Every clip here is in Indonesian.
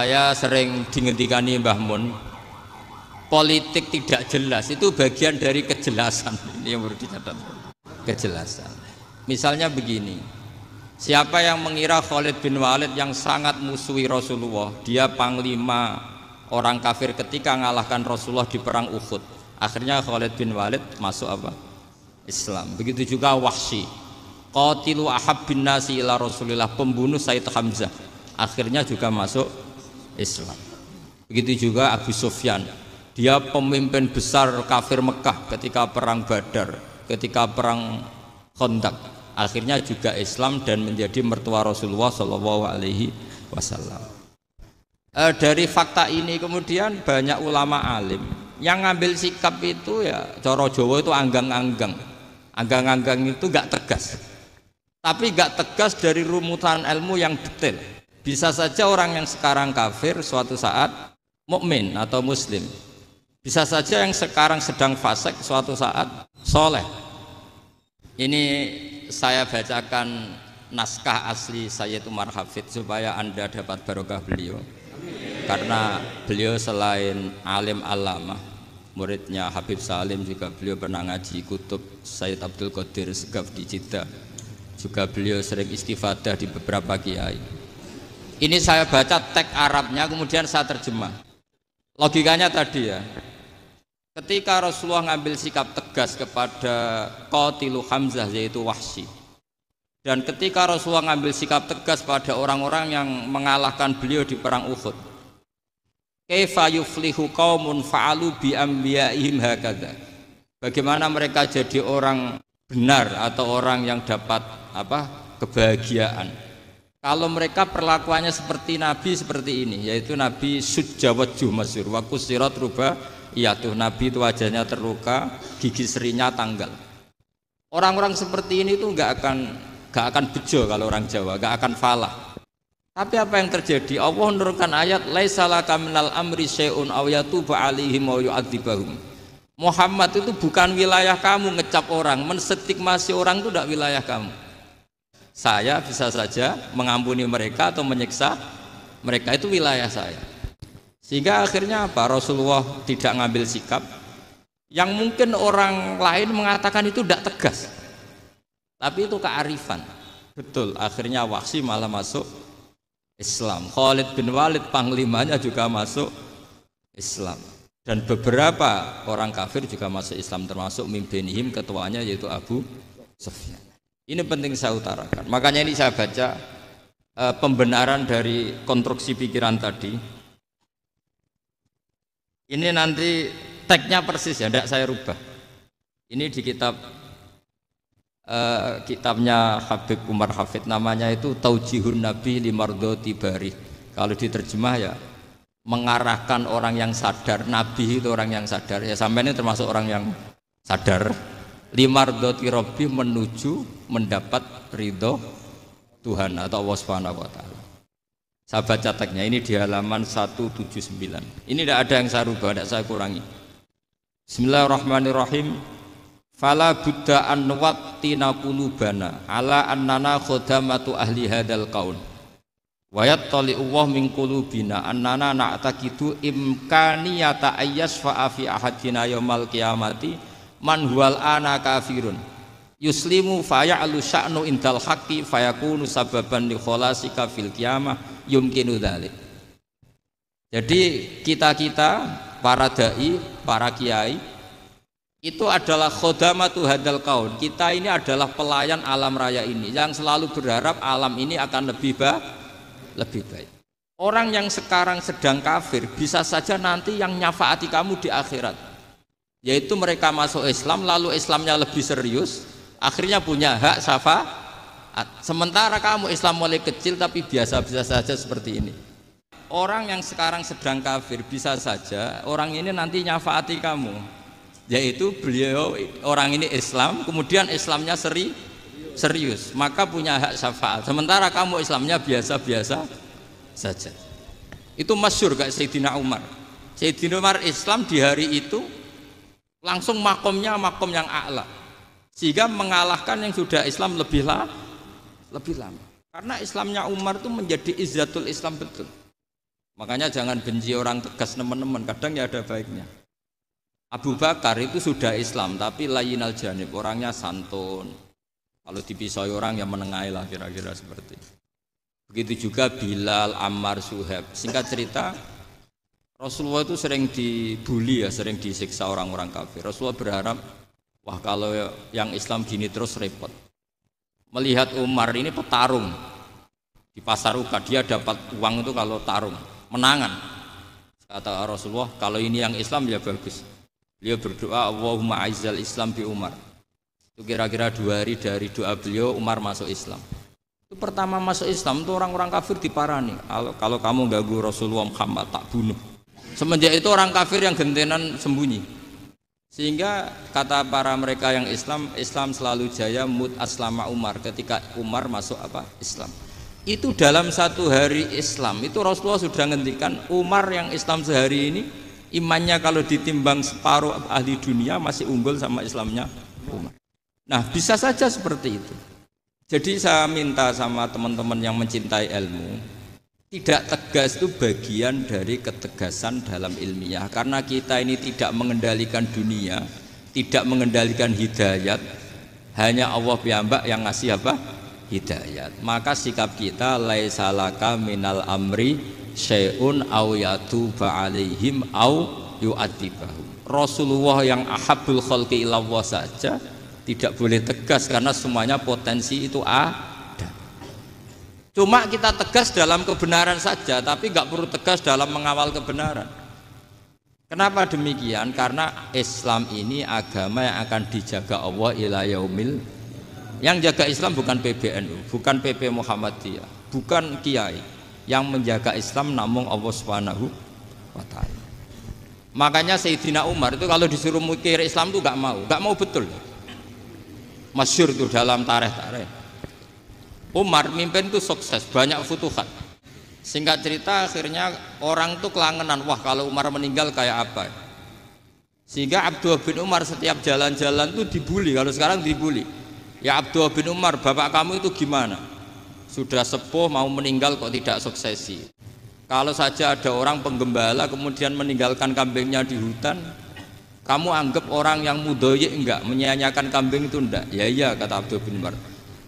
saya sering nih Mbah Mun politik tidak jelas itu bagian dari kejelasan ini yang perlu dicatat kejelasan misalnya begini siapa yang mengira Khalid bin Walid yang sangat musuhi Rasulullah dia panglima orang kafir ketika mengalahkan Rasulullah di perang Uhud akhirnya Khalid bin Walid masuk apa Islam begitu juga Wahsy Qatilu Ahab bin Nasi ila Rasulullah pembunuh Said Hamzah akhirnya juga masuk Islam. Begitu juga Abu Sufyan, dia pemimpin besar kafir Mekah ketika perang Badar, ketika perang Khandaq. Akhirnya juga Islam dan menjadi mertua Rasulullah Shallallahu Alaihi Wasallam. E, dari fakta ini kemudian banyak ulama alim yang ngambil sikap itu ya coro Jawa itu anggang-anggang anggang-anggang itu gak tegas tapi gak tegas dari rumusan ilmu yang detail bisa saja orang yang sekarang kafir suatu saat mukmin atau muslim. Bisa saja yang sekarang sedang fasek suatu saat soleh. Ini saya bacakan naskah asli Sayyid Umar Hafid supaya Anda dapat barokah beliau. Karena beliau selain alim alama, muridnya Habib Salim juga beliau pernah ngaji kutub Sayyid Abdul Qadir Segaf di Jidda. Juga beliau sering istifadah di beberapa kiai. Ini saya baca teks Arabnya kemudian saya terjemah. Logikanya tadi ya. Ketika Rasulullah ngambil sikap tegas kepada Qatilu Hamzah yaitu Wahsy. Dan ketika Rasulullah ngambil sikap tegas pada orang-orang yang mengalahkan beliau di perang Uhud. Kaifa yuflihu qaumun fa'alu bi Bagaimana mereka jadi orang benar atau orang yang dapat apa? kebahagiaan. Kalau mereka perlakuannya seperti Nabi seperti ini, yaitu Nabi Sujawat Jumasir, waktu sirat rubah, iya tuh Nabi itu wajahnya terluka, gigi serinya tanggal. Orang-orang seperti ini itu nggak akan nggak akan bejo kalau orang Jawa, nggak akan falah. Tapi apa yang terjadi? Allah menurunkan ayat laisalah kaminal amri syai'un aw yatuba alaihim aw yu'adzibahum. Muhammad itu bukan wilayah kamu ngecap orang, menstigmasi orang itu tidak wilayah kamu saya bisa saja mengampuni mereka atau menyiksa mereka itu wilayah saya sehingga akhirnya apa Rasulullah tidak ngambil sikap yang mungkin orang lain mengatakan itu tidak tegas tapi itu kearifan betul akhirnya Waksi malah masuk Islam Khalid bin Walid panglimanya juga masuk Islam dan beberapa orang kafir juga masuk Islam termasuk mimpinihim ketuanya yaitu Abu Sufyan ini penting saya utarakan. Makanya ini saya baca e, pembenaran dari konstruksi pikiran tadi. Ini nanti tagnya persis ya, tidak saya rubah. Ini di kitab e, kitabnya Habib Umar Hafid namanya itu Taujihun Nabi Limardo tibari. Kalau diterjemah ya mengarahkan orang yang sadar. Nabi itu orang yang sadar. Ya sampai ini termasuk orang yang sadar limardoti robbi menuju mendapat ridho Tuhan atau Allah Subhanahu wa taala. Sahabat ini di halaman 179. Ini tidak ada yang saya rubah, tidak saya kurangi. Bismillahirrahmanirrahim. Fala buddha an nuwattina qulubana ala annana khodamatu ahli hadal kaun. Wayat tali Allah min qulubina annana na'taqidu imkaniyata ayas fa'afi ahadina yaumal qiyamati man huwal ana kafirun yuslimu faya'lu sya'nu indal haqqi fayakunu sababan li khalasika fil qiyamah yumkinu dhalik jadi kita-kita para dai, para kiai itu adalah khodamatu hadal kaun kita ini adalah pelayan alam raya ini yang selalu berharap alam ini akan lebih baik lebih baik orang yang sekarang sedang kafir bisa saja nanti yang nyafaati kamu di akhirat yaitu mereka masuk Islam lalu Islamnya lebih serius akhirnya punya hak syafaat sementara kamu Islam mulai kecil tapi biasa-biasa saja seperti ini orang yang sekarang sedang kafir bisa saja orang ini nanti nyafaati kamu yaitu beliau orang ini Islam kemudian Islamnya seri serius maka punya hak syafaat sementara kamu Islamnya biasa-biasa saja itu masyur gak Sayyidina Umar Sayyidina Umar Islam di hari itu langsung makomnya makom yang a'la sehingga mengalahkan yang sudah Islam lebih lah lebih lama karena Islamnya Umar itu menjadi izatul Islam betul makanya jangan benci orang tegas teman-teman kadang ya ada baiknya Abu Bakar itu sudah Islam tapi layinal janib orangnya santun kalau dipisai orang yang menengahi lah kira-kira seperti itu begitu juga Bilal, Ammar, Suhaib singkat cerita Rasulullah itu sering dibully ya, sering disiksa orang-orang kafir. Rasulullah berharap, wah kalau yang Islam gini terus repot. Melihat Umar ini petarung di pasar Uka, dia dapat uang itu kalau tarung, menangan. Kata Rasulullah, kalau ini yang Islam ya bagus. Beliau berdoa, Allahumma aizal Islam bi Umar. Itu kira-kira dua hari dari doa beliau, Umar masuk Islam. Itu pertama masuk Islam, itu orang-orang kafir diparani. Kalau, kalau kamu ganggu Rasulullah Muhammad, tak bunuh Semenjak itu orang kafir yang gentenan sembunyi. Sehingga kata para mereka yang Islam, Islam selalu jaya mut aslama Umar ketika Umar masuk apa? Islam. Itu dalam satu hari Islam itu Rasulullah sudah ngendikan Umar yang Islam sehari ini imannya kalau ditimbang separuh ahli dunia masih unggul sama Islamnya Umar. Nah, bisa saja seperti itu. Jadi saya minta sama teman-teman yang mencintai ilmu, tidak tegas itu bagian dari ketegasan dalam ilmiah Karena kita ini tidak mengendalikan dunia Tidak mengendalikan hidayat Hanya Allah piyambak yang ngasih apa? Hidayat Maka sikap kita Laisalaka minal amri Syai'un au yatuba alaihim au yu'adibahum Rasulullah yang ahabul khalqi ilallah saja Tidak boleh tegas karena semuanya potensi itu ah Cuma kita tegas dalam kebenaran saja, tapi nggak perlu tegas dalam mengawal kebenaran. Kenapa demikian? Karena Islam ini agama yang akan dijaga Allah ila yaumil. Yang jaga Islam bukan PBNU, bukan PP Muhammadiyah, bukan kiai. Yang menjaga Islam namun Allah Subhanahu wa taala. Makanya Sayyidina Umar itu kalau disuruh mikir Islam itu nggak mau, nggak mau betul. Masyur itu dalam tareh-tareh Umar mimpin itu sukses, banyak futuhat. Singkat cerita akhirnya orang tuh kelangenan, wah kalau Umar meninggal kayak apa? Ya? Sehingga Abdullah bin Umar setiap jalan-jalan tuh dibully, kalau sekarang dibully. Ya Abdullah bin Umar, bapak kamu itu gimana? Sudah sepuh mau meninggal kok tidak suksesi. Kalau saja ada orang penggembala kemudian meninggalkan kambingnya di hutan, kamu anggap orang yang mudoyik enggak, menyanyiakan kambing itu enggak? Ya iya kata Abdul bin Umar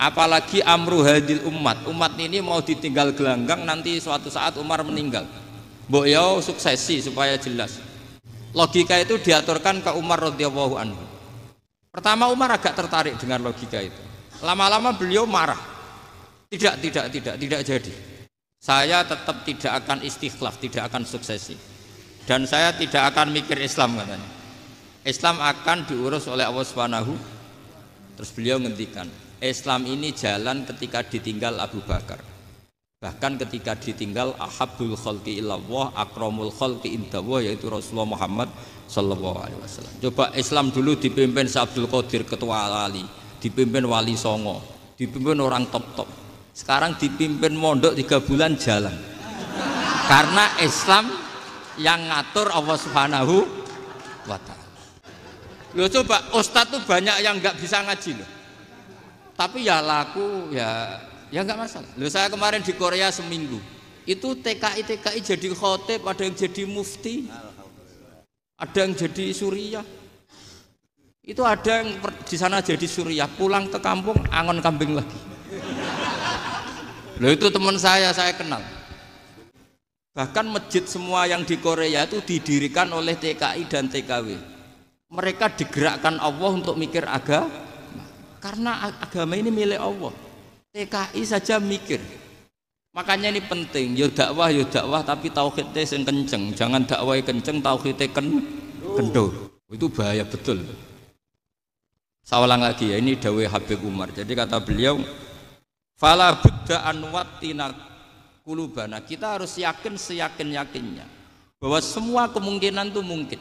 apalagi amru hadil umat umat ini mau ditinggal gelanggang nanti suatu saat Umar meninggal Mbok yo ya suksesi supaya jelas logika itu diaturkan ke Umar radhiyallahu anhu pertama Umar agak tertarik dengan logika itu lama-lama beliau marah tidak tidak tidak tidak jadi saya tetap tidak akan istikhlaf tidak akan suksesi dan saya tidak akan mikir Islam katanya Islam akan diurus oleh Allah Subhanahu terus beliau ngendikan Islam ini jalan ketika ditinggal Abu Bakar bahkan ketika ditinggal ahabul khalqi illallah akramul khalqi indallah yaitu Rasulullah Muhammad sallallahu alaihi wasallam coba Islam dulu dipimpin Abdul Qadir ketua Ali, dipimpin wali songo dipimpin orang top-top sekarang dipimpin mondok tiga bulan jalan karena Islam yang ngatur Allah subhanahu wa ta'ala lo coba ustadz tuh banyak yang nggak bisa ngaji loh tapi ya laku ya ya nggak masalah Lalu saya kemarin di Korea seminggu itu TKI TKI jadi khotib ada yang jadi mufti ada yang jadi suriah itu ada yang di sana jadi suriah pulang ke kampung angon kambing lagi lo itu teman saya saya kenal bahkan masjid semua yang di Korea itu didirikan oleh TKI dan TKW mereka digerakkan Allah untuk mikir agama karena agama ini milik Allah. TKI saja mikir. Makanya ini penting, yo dakwah yo dakwah tapi tauhidnya sing kenceng. Jangan dakwah kenceng tauhidnya ken kendo. Itu bahaya betul. Saya ulang lagi ya, ini Dawe Habib Umar. Jadi kata beliau, "Fala budda anwatina kulubana." Kita harus yakin seyakin-yakinnya bahwa semua kemungkinan itu mungkin.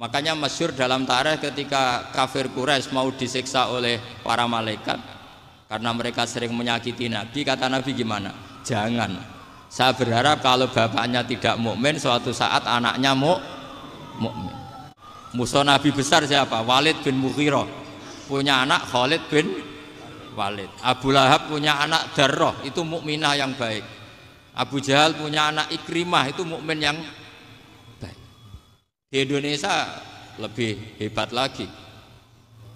Makanya masyur dalam tarikh ketika kafir Quraisy mau disiksa oleh para malaikat karena mereka sering menyakiti Nabi, kata Nabi gimana? Jangan. Saya berharap kalau bapaknya tidak mukmin, suatu saat anaknya mu mukmin. Musuh Nabi besar siapa? Walid bin Mughirah. Punya anak Khalid bin Walid. Abu Lahab punya anak Darrah, itu mukminah yang baik. Abu Jahal punya anak Ikrimah, itu mukmin yang di Indonesia lebih hebat lagi.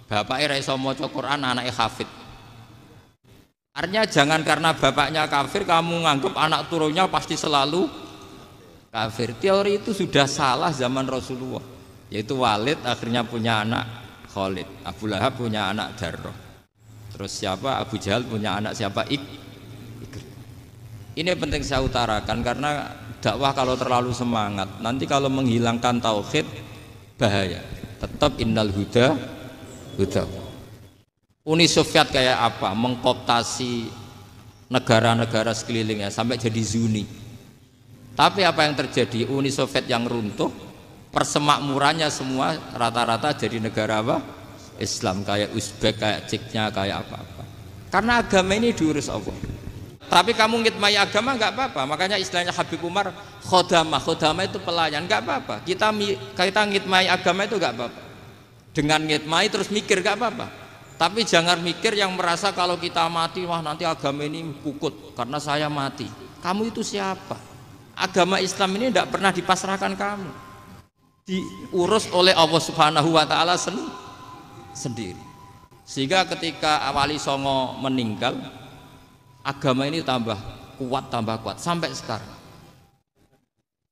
Bapak Ira iso maca Quran, anaknya hafid. Artinya jangan karena bapaknya kafir kamu nganggap anak turunnya pasti selalu kafir. Teori itu sudah salah zaman Rasulullah. Yaitu Walid akhirnya punya anak Khalid. Abu Lahab punya anak Darro. Terus siapa? Abu Jahal punya anak siapa? Ik. Ini penting saya utarakan karena dakwah kalau terlalu semangat nanti kalau menghilangkan tauhid bahaya tetap innal huda huda Uni Soviet kayak apa mengkoptasi negara-negara sekelilingnya sampai jadi zuni tapi apa yang terjadi Uni Soviet yang runtuh persemakmurannya semua rata-rata jadi negara apa Islam kayak Uzbek kayak Ceknya kayak apa-apa karena agama ini diurus Allah tapi kamu ngitmai agama nggak apa-apa. Makanya istilahnya Habib Umar khodama, khodama itu pelayan, nggak apa-apa. Kita kita ngitmai agama itu nggak apa-apa. Dengan ngitmai terus mikir nggak apa-apa. Tapi jangan mikir yang merasa kalau kita mati wah nanti agama ini pukut karena saya mati. Kamu itu siapa? Agama Islam ini tidak pernah dipasrahkan kamu. Diurus oleh Allah Subhanahu wa taala sendiri. Sehingga ketika Wali Songo meninggal, agama ini tambah kuat tambah kuat sampai sekarang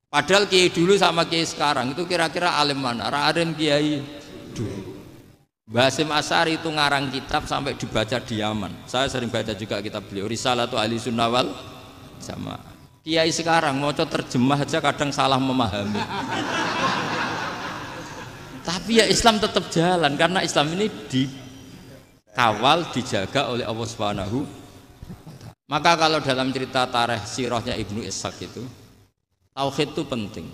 padahal kiai dulu sama kiai sekarang itu kira-kira alim mana raden kiai dulu Basim Asari itu ngarang kitab sampai dibaca di Yaman saya sering baca juga kitab beliau Risalah atau Ali Sunawal sama kiai sekarang mau terjemah aja kadang salah memahami tapi ya Islam tetap jalan karena Islam ini dikawal dijaga oleh Allah Subhanahu maka kalau dalam cerita tareh sirahnya Ibnu Ishaq itu tauhid itu penting.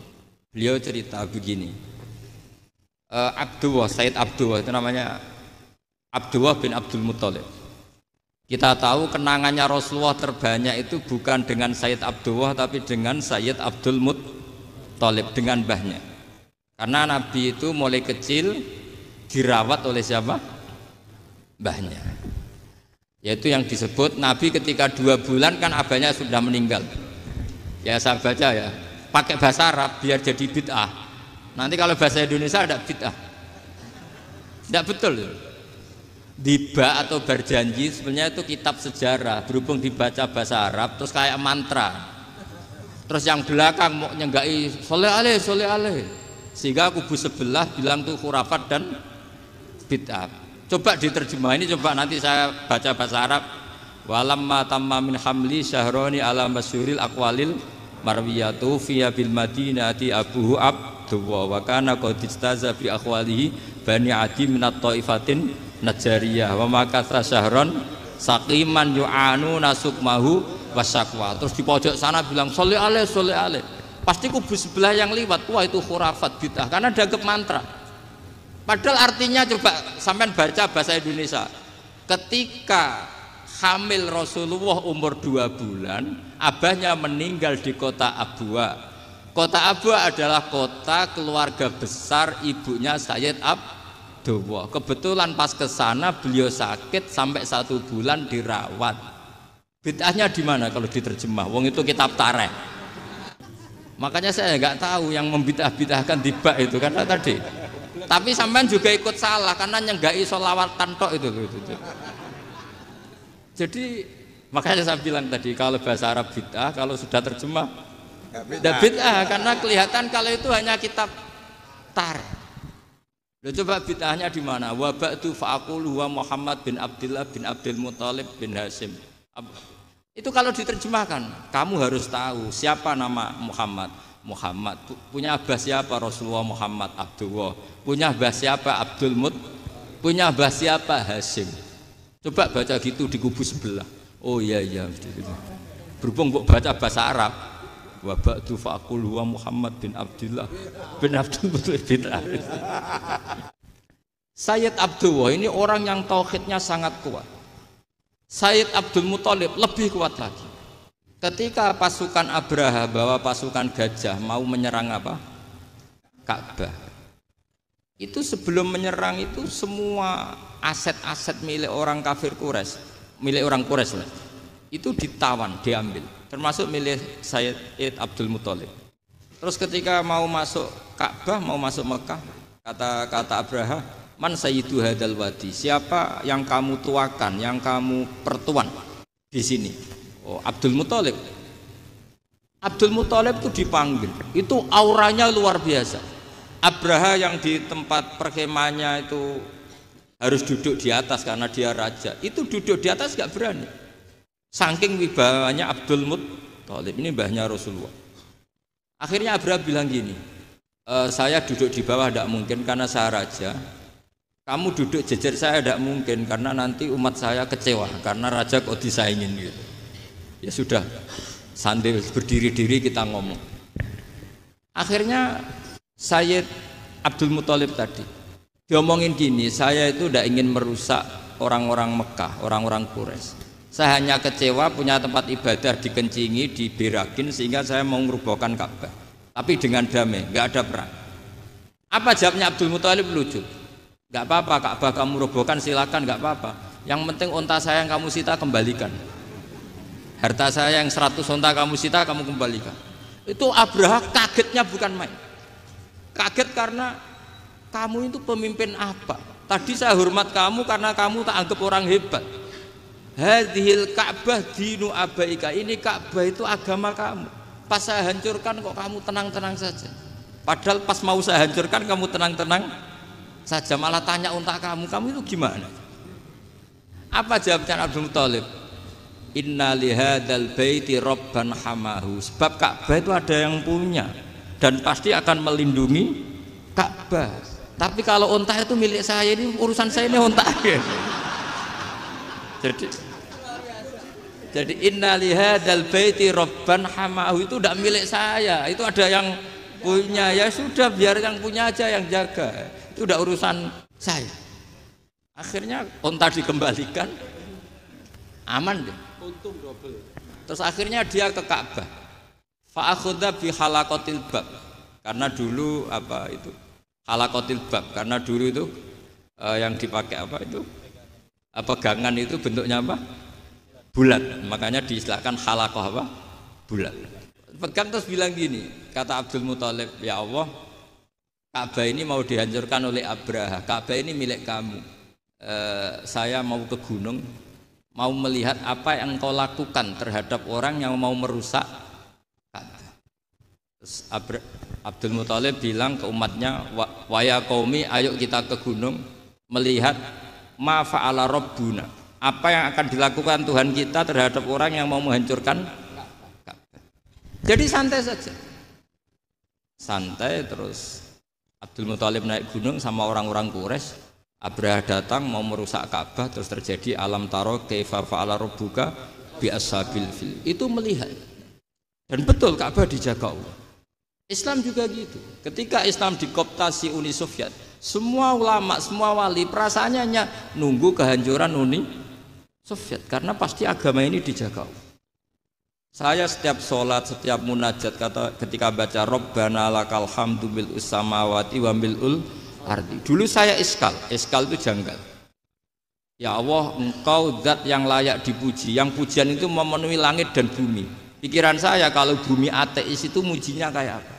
Beliau cerita begini. Uh, Abdullah, Said Abdullah itu namanya Abdullah bin Abdul Muthalib. Kita tahu kenangannya Rasulullah terbanyak itu bukan dengan Said Abdullah tapi dengan Said Abdul Muttalib dengan mbahnya. Karena Nabi itu mulai kecil dirawat oleh siapa? Mbahnya. Yaitu yang disebut Nabi ketika dua bulan kan abahnya sudah meninggal. Ya saya baca ya. Pakai bahasa Arab biar jadi bid'ah. Nanti kalau bahasa Indonesia ada bid'ah. Tidak betul. dibah ya. Diba atau berjanji sebenarnya itu kitab sejarah berhubung dibaca bahasa Arab terus kayak mantra. Terus yang belakang mau nyenggai soleh aleh soleh aleh sehingga kubu sebelah bilang tuh khurafat dan bid'ah Coba diterjemah ini coba nanti saya baca bahasa Arab. Walamma tamma min hamli syahroni ala masyuril akwalil marwiyatu fiya bil madinati abuhu abdullah wa kana qad istaza bi akhwalihi bani adi minat taifatin najariyah wa makatha syahron saqiman yu'anu nasukmahu wasakwa terus di pojok sana bilang sholli alaih sholli alaih pasti kubu sebelah yang lewat wah itu khurafat bid'ah karena dagep mantra Padahal artinya coba sampean baca bahasa Indonesia. Ketika hamil Rasulullah umur dua bulan, abahnya meninggal di kota Abuwa. Kota Abuwa adalah kota keluarga besar ibunya Sayyid Abdullah. Kebetulan pas ke sana beliau sakit sampai satu bulan dirawat. Bid'ahnya di mana kalau diterjemah? Wong itu kitab tareh. Makanya saya nggak tahu yang membidah-bidahkan tiba itu karena tadi tapi sampean juga ikut salah karena nyenggai solawatan tanto itu, itu, itu. Jadi makanya saya bilang tadi kalau bahasa Arab bid'ah kalau sudah terjemah tidak ya bid'ah karena kelihatan kalau itu hanya kitab tar. Lalu coba bid'ahnya di mana? Wabak ba'du fa'aqulu wa Muhammad bin Abdullah bin Abdul Muthalib bin Hasim. Itu kalau diterjemahkan, kamu harus tahu siapa nama Muhammad Muhammad punya abah siapa Rasulullah Muhammad Abdullah punya abah siapa Abdul Mut punya abah siapa Hasim coba baca gitu di kubu sebelah oh iya iya gitu. berhubung kok baca bahasa Arab wabak ba'du fa'qul huwa Muhammad bin Abdullah bin Abdul Muttalib bin Arif Sayyid Abdullah ini orang yang tauhidnya sangat kuat Sayyid Abdul Muthalib lebih kuat lagi Ketika pasukan Abraha bawa pasukan gajah mau menyerang apa? Ka'bah. Itu sebelum menyerang itu semua aset-aset milik orang kafir Quraisy, milik orang Quraisy lah. Itu ditawan, diambil, termasuk milik Sayyid Abdul Muthalib. Terus ketika mau masuk Ka'bah, mau masuk Mekah, kata kata Abraha, "Man sayyidu hadal wadi?" Siapa yang kamu tuakan, yang kamu pertuan di sini? oh, Abdul Muthalib Abdul Muthalib itu dipanggil itu auranya luar biasa Abraha yang di tempat perkemahnya itu harus duduk di atas karena dia raja itu duduk di atas gak berani saking wibawanya Abdul Muthalib ini mbahnya Rasulullah akhirnya Abraha bilang gini e, saya duduk di bawah tidak mungkin karena saya raja kamu duduk jejer saya tidak mungkin karena nanti umat saya kecewa karena raja kok disaingin gitu Ya sudah, sandi berdiri-diri kita ngomong. Akhirnya saya Abdul Muthalib tadi diomongin gini, saya itu tidak ingin merusak orang-orang Mekah, orang-orang Quraisy. Saya hanya kecewa punya tempat ibadah dikencingi, diberakin sehingga saya mau merubahkan Ka'bah. Tapi dengan damai, nggak ada perang. Apa jawabnya Abdul Muthalib lucu? Nggak apa-apa, Ka'bah kamu robohkan silakan, nggak apa-apa. Yang penting unta saya yang kamu sita kembalikan harta saya yang 100 onta kamu sita kamu kembalikan itu Abraha kagetnya bukan main kaget karena kamu itu pemimpin apa tadi saya hormat kamu karena kamu tak anggap orang hebat hadhil ka'bah dinu abaika ini ka'bah itu agama kamu pas saya hancurkan kok kamu tenang-tenang saja padahal pas mau saya hancurkan kamu tenang-tenang saja malah tanya unta kamu kamu itu gimana apa jawabnya Abdul Thalib Inna lihadal baiti robban hamahu Sebab Ka'bah itu ada yang punya Dan pasti akan melindungi Ka'bah Tapi kalau onta itu milik saya ini Urusan saya ini onta ya. Jadi jadi inna lihadal baiti robban hamahu itu tidak milik saya Itu ada yang punya ya sudah biar yang punya aja yang jaga Itu tidak urusan saya Akhirnya onta dikembalikan Aman deh untung double. Terus akhirnya dia ke Ka'bah. Fa'akhudha bi halakotil bab. Karena dulu apa itu? Halakotil bab. Karena dulu itu eh, yang dipakai apa itu? Apa eh, pegangan itu bentuknya apa? Bulat. Makanya diistilahkan halakoh apa? Bulat. Pegang terus bilang gini, kata Abdul Muthalib, ya Allah, Ka'bah ini mau dihancurkan oleh Abraha. Ka'bah ini milik kamu. Eh, saya mau ke gunung, mau melihat apa yang engkau lakukan terhadap orang yang mau merusak Terus Abdul Muthalib bilang ke umatnya waya kaumi ayo kita ke gunung melihat ma fa'ala rabbuna apa yang akan dilakukan Tuhan kita terhadap orang yang mau menghancurkan jadi santai saja santai terus Abdul Muthalib naik gunung sama orang-orang Quraisy Abrah datang mau merusak Ka'bah terus terjadi alam taro kaifa fa'ala rabbuka bi ashabil fil. Itu melihat. Dan betul Ka'bah dijaga Allah. Islam juga gitu. Ketika Islam dikoptasi Uni Soviet, semua ulama, semua wali perasaannya hanya nunggu kehancuran Uni Soviet karena pasti agama ini dijaga Allah. Saya setiap sholat, setiap munajat kata ketika baca Robbana lakal hamdu mil'us samawati wa mil'ul ardi. Dulu saya iskal, iskal itu janggal. Ya Allah, engkau zat yang layak dipuji. Yang pujian itu memenuhi langit dan bumi. Pikiran saya kalau bumi ateis itu mujinya kayak apa?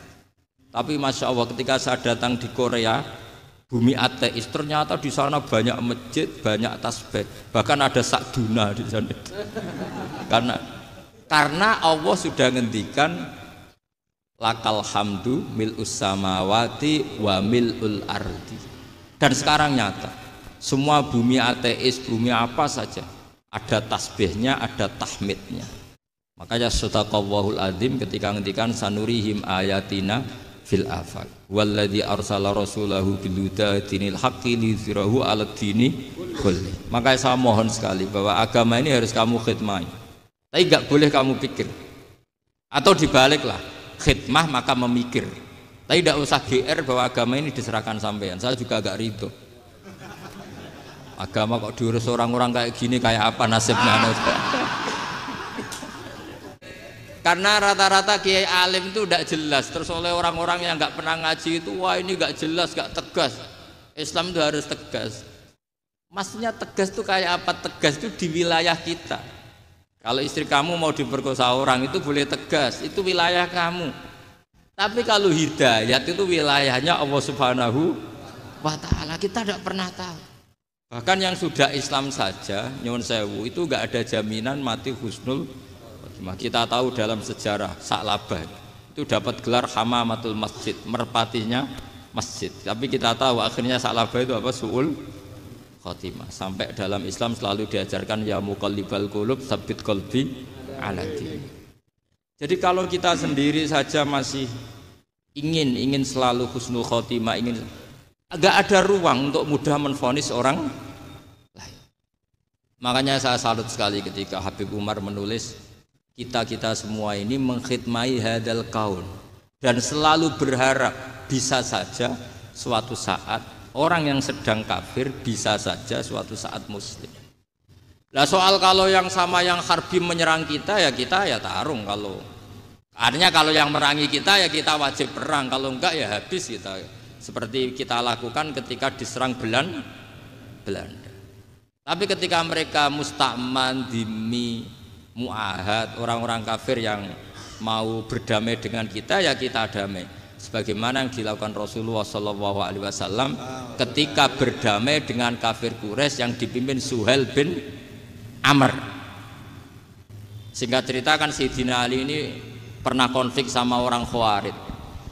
Tapi masya Allah ketika saya datang di Korea, bumi ateis ternyata di sana banyak masjid, banyak tasbih, bahkan ada sakduna di sana. karena karena Allah sudah ngendikan lakal hamdu mil usamawati wa mil ul ardi dan sekarang nyata semua bumi ateis bumi apa saja ada tasbihnya ada tahmidnya makanya sutaqawwahul adim ketika ngendikan sanurihim ayatina fil afal walladzi arsala rasulahu bil dinil haqqi lizirahu ala dini kulli makanya saya mohon sekali bahwa agama ini harus kamu khidmai tapi nggak boleh kamu pikir atau dibaliklah khidmah maka memikir tapi tidak usah GR bahwa agama ini diserahkan sampean saya juga agak rindu agama kok diurus orang-orang kayak gini kayak apa nasibnya karena rata-rata kiai alim itu tidak jelas terus oleh orang-orang yang nggak pernah ngaji itu wah ini nggak jelas nggak tegas Islam itu harus tegas maksudnya tegas itu kayak apa tegas itu di wilayah kita kalau istri kamu mau diperkosa orang itu boleh tegas, itu wilayah kamu. Tapi kalau hidayat itu wilayahnya Allah Subhanahu wa taala. Kita tidak pernah tahu. Bahkan yang sudah Islam saja, nyuwun sewu itu enggak ada jaminan mati husnul khotimah. Kita tahu dalam sejarah Sa'labah itu dapat gelar Hamamatul Masjid, merpatinya masjid. Tapi kita tahu akhirnya Sa'labah itu apa? Su'ul khotimah. Sampai dalam Islam selalu diajarkan ya mukallibal qulub sabit qalbi ala Jadi kalau kita sendiri saja masih ingin ingin selalu husnul khotimah, ingin agak ada ruang untuk mudah menfonis orang lain. Makanya saya salut sekali ketika Habib Umar menulis kita-kita semua ini mengkhidmai hadal kaun dan selalu berharap bisa saja suatu saat Orang yang sedang kafir bisa saja suatu saat muslim. Nah soal kalau yang sama yang harbi menyerang kita ya kita ya tarung kalau artinya kalau yang merangi kita ya kita wajib perang kalau enggak ya habis kita seperti kita lakukan ketika diserang Belanda. Belanda. Tapi ketika mereka Musta'man, dimi, muahad, orang-orang kafir yang mau berdamai dengan kita ya kita damai sebagaimana yang dilakukan Rasulullah Shallallahu Alaihi Wasallam ketika berdamai dengan kafir Quraisy yang dipimpin Suhel bin Amr. Singkat cerita kan Sayyidina Ali ini pernah konflik sama orang Khawarid.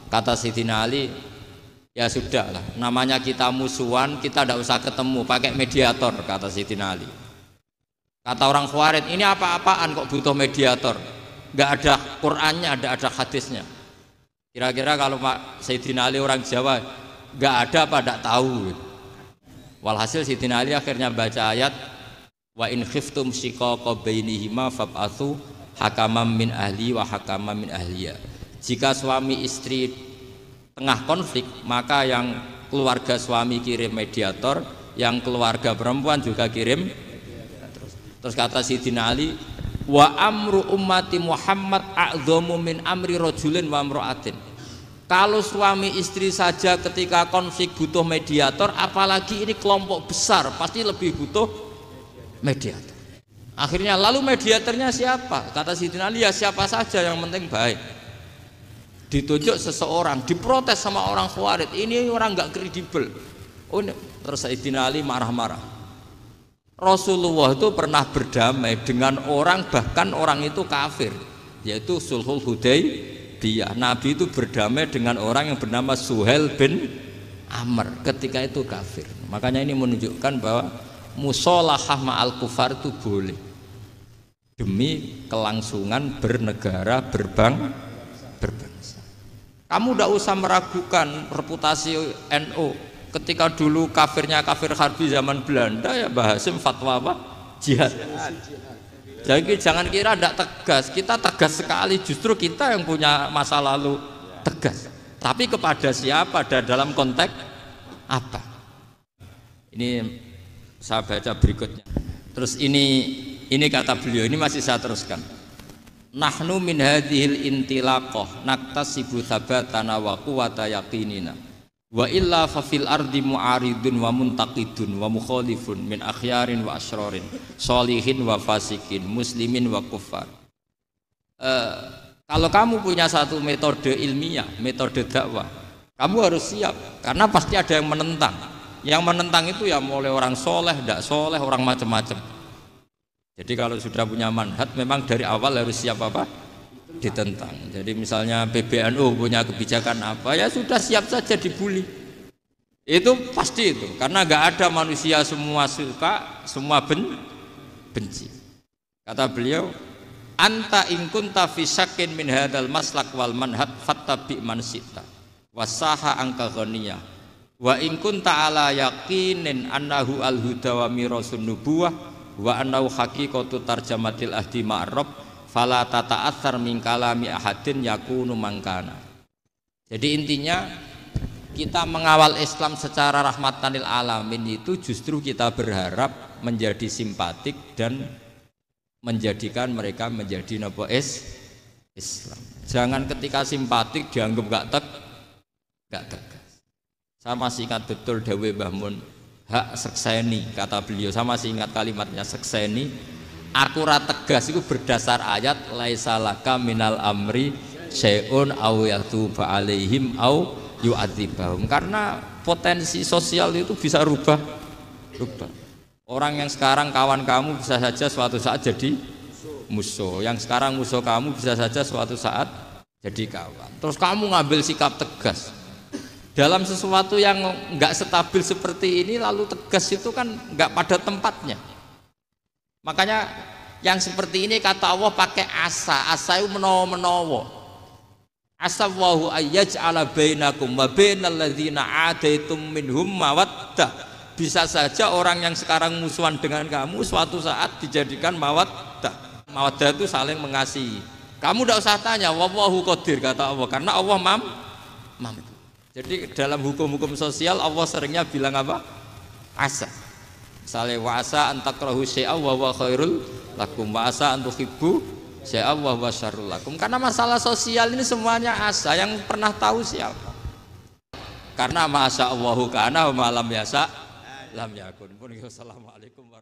Kata Sayyidina Ali, ya sudah lah, namanya kita musuhan, kita tidak usah ketemu, pakai mediator, kata Sayyidina Ali. Kata orang Khawarid, ini apa-apaan kok butuh mediator? Gak ada Qurannya, ada ada hadisnya Kira-kira kalau Pak Sayyidina Ali orang Jawa nggak ada apa tidak tahu. Walhasil Sayyidina Ali akhirnya baca ayat wa in khiftum shiqaqa bainihima fab'athu hakamam min ahli wa hakamam min ahliya. Jika suami istri tengah konflik, maka yang keluarga suami kirim mediator, yang keluarga perempuan juga kirim. Terus kata Sidin Ali, wa amru ummati Muhammad a'dhamu min amri rajulin wa imra'atin kalau suami istri saja ketika konflik butuh mediator apalagi ini kelompok besar pasti lebih butuh mediator akhirnya lalu mediatornya siapa kata Sidin Ali ya siapa saja yang penting baik ditunjuk seseorang diprotes sama orang Khawarij, ini orang nggak kredibel oh, terus Sidin Ali marah-marah Rasulullah itu pernah berdamai dengan orang bahkan orang itu kafir yaitu Sulhul dia Nabi itu berdamai dengan orang yang bernama Suhel bin Amr ketika itu kafir. Makanya ini menunjukkan bahwa musolahah ma'al kufar itu boleh demi kelangsungan bernegara berbang berbangsa. Kamu tidak usah meragukan reputasi NU. NO ketika dulu kafirnya kafir harbi zaman Belanda ya bahasim fatwa apa jihad jadi jangan kira tidak tegas kita tegas sekali justru kita yang punya masa lalu tegas tapi kepada siapa dan dalam konteks apa ini saya baca berikutnya terus ini ini kata beliau ini masih saya teruskan nahnu min hadhil intilaqah naktasibu thabatana wa quwwata yakinina Wa illa fa fil ardi mu'aridun wa muntaqidun wa mukhalifun min akhyarin wa asrarin solihin wa fasikin muslimin wa kuffar. Uh, kalau kamu punya satu metode ilmiah, metode dakwah, kamu harus siap karena pasti ada yang menentang. Yang menentang itu ya mulai orang soleh, tidak soleh, orang macam-macam. Jadi kalau sudah punya manhat memang dari awal harus siap apa? ditentang. Jadi misalnya PBNU punya kebijakan apa ya sudah siap saja dibully. Itu pasti itu karena nggak ada manusia semua suka, semua ben, benci. Kata beliau, anta ingkun tafisakin min hadal maslak wal manhat bi mansita wasaha angka ghania wa ingkun ta'ala yakinin annahu al huda wa mirasun nubuah wa annahu haqiqatu tarjamatil ahdi ma'rab fala asar mingkala mi ahadin yakunu mangkana jadi intinya kita mengawal Islam secara rahmatanil alamin itu justru kita berharap menjadi simpatik dan menjadikan mereka menjadi nopo es Islam. Jangan ketika simpatik dianggap gak tek, gak tegas. Sama masih ingat betul Dewi Bahmun hak sekseni kata beliau. Sama masih ingat kalimatnya sekseni aku ra tegas itu berdasar ayat laisalaka minal amri syai'un au yatuba alaihim au yu'adzibahum karena potensi sosial itu bisa rubah rubah orang yang sekarang kawan kamu bisa saja suatu saat jadi musuh yang sekarang musuh kamu bisa saja suatu saat jadi kawan terus kamu ngambil sikap tegas dalam sesuatu yang nggak stabil seperti ini lalu tegas itu kan nggak pada tempatnya Makanya yang seperti ini kata Allah pakai asa, asa itu menowo-menowo. wahu Asa ayaj ala bainakum wa bainal ladzina adaitum minhum mawaddah. Bisa saja orang yang sekarang musuhan dengan kamu suatu saat dijadikan mawaddah. Mawaddah itu saling mengasihi. Kamu tidak usah tanya, wallahu qadir kata Allah karena Allah mam mampu. Jadi dalam hukum-hukum sosial Allah seringnya bilang apa? Asa. Sale wa asa syai'a wa khairul lakum wa asa an tuhibbu syai'a wa syarrul lakum. Karena masalah sosial ini semuanya asa yang pernah tahu siapa. Karena masa Allahu kana malam yasa lam yakun. Pun assalamualaikum